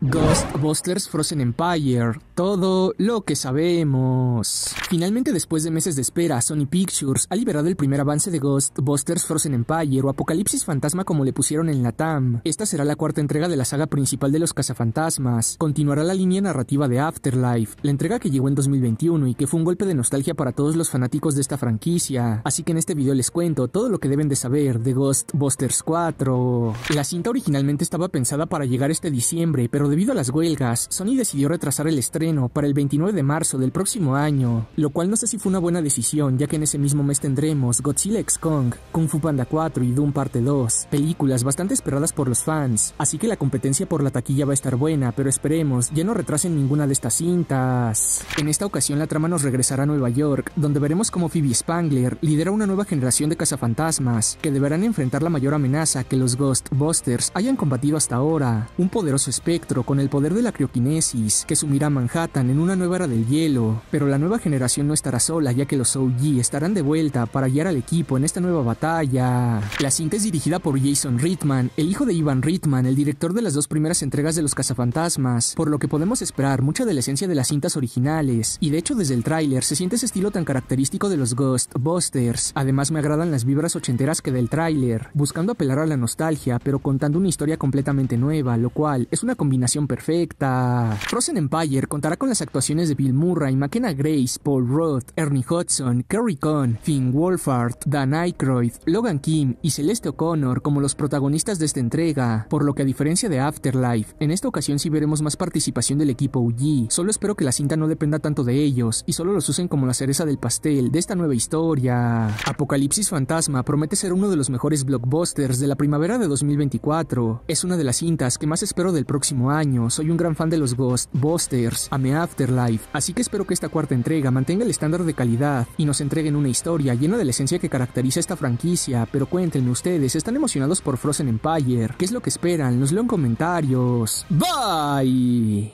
Ghostbusters Frozen Empire, todo lo que sabemos. Finalmente, después de meses de espera, Sony Pictures ha liberado el primer avance de Ghostbusters Frozen Empire o Apocalipsis Fantasma como le pusieron en la TAM. Esta será la cuarta entrega de la saga principal de los cazafantasmas. Continuará la línea narrativa de Afterlife, la entrega que llegó en 2021 y que fue un golpe de nostalgia para todos los fanáticos de esta franquicia. Así que en este video les cuento todo lo que deben de saber de Ghostbusters 4. La cinta originalmente estaba pensada para llegar este diciembre, pero pero debido a las huelgas, Sony decidió retrasar el estreno para el 29 de marzo del próximo año, lo cual no sé si fue una buena decisión ya que en ese mismo mes tendremos Godzilla X Kong, Kung Fu Panda 4 y Doom Parte 2, películas bastante esperadas por los fans, así que la competencia por la taquilla va a estar buena, pero esperemos, ya no retrasen ninguna de estas cintas. En esta ocasión la trama nos regresará a Nueva York, donde veremos cómo Phoebe Spangler lidera una nueva generación de cazafantasmas, que deberán enfrentar la mayor amenaza que los Ghostbusters hayan combatido hasta ahora, un poderoso espectro con el poder de la criokinesis, que sumirá Manhattan en una nueva era del hielo, pero la nueva generación no estará sola ya que los OG estarán de vuelta para guiar al equipo en esta nueva batalla. La cinta es dirigida por Jason Ritman, el hijo de Ivan Ritman, el director de las dos primeras entregas de Los Cazafantasmas, por lo que podemos esperar mucha de la esencia de las cintas originales, y de hecho desde el tráiler se siente ese estilo tan característico de los Ghostbusters. Además me agradan las vibras ochenteras que del tráiler, buscando apelar a la nostalgia, pero contando una historia completamente nueva, lo cual es una combinación perfecta. Frozen Empire contará con las actuaciones de Bill Murray, McKenna Grace, Paul Roth, Ernie Hudson, Kerry Conn, Finn Wolfhard, Dan Aykroyd, Logan Kim y Celeste O'Connor como los protagonistas de esta entrega, por lo que a diferencia de Afterlife, en esta ocasión sí veremos más participación del equipo UG. Solo espero que la cinta no dependa tanto de ellos y solo los usen como la cereza del pastel de esta nueva historia. Apocalipsis Fantasma promete ser uno de los mejores blockbusters de la primavera de 2024. Es una de las cintas que más espero del próximo año soy un gran fan de los Ghostbusters, amé Afterlife, así que espero que esta cuarta entrega mantenga el estándar de calidad y nos entreguen una historia llena de la esencia que caracteriza esta franquicia, pero cuéntenme ustedes, ¿están emocionados por Frozen Empire? ¿Qué es lo que esperan? Los leo en comentarios. Bye.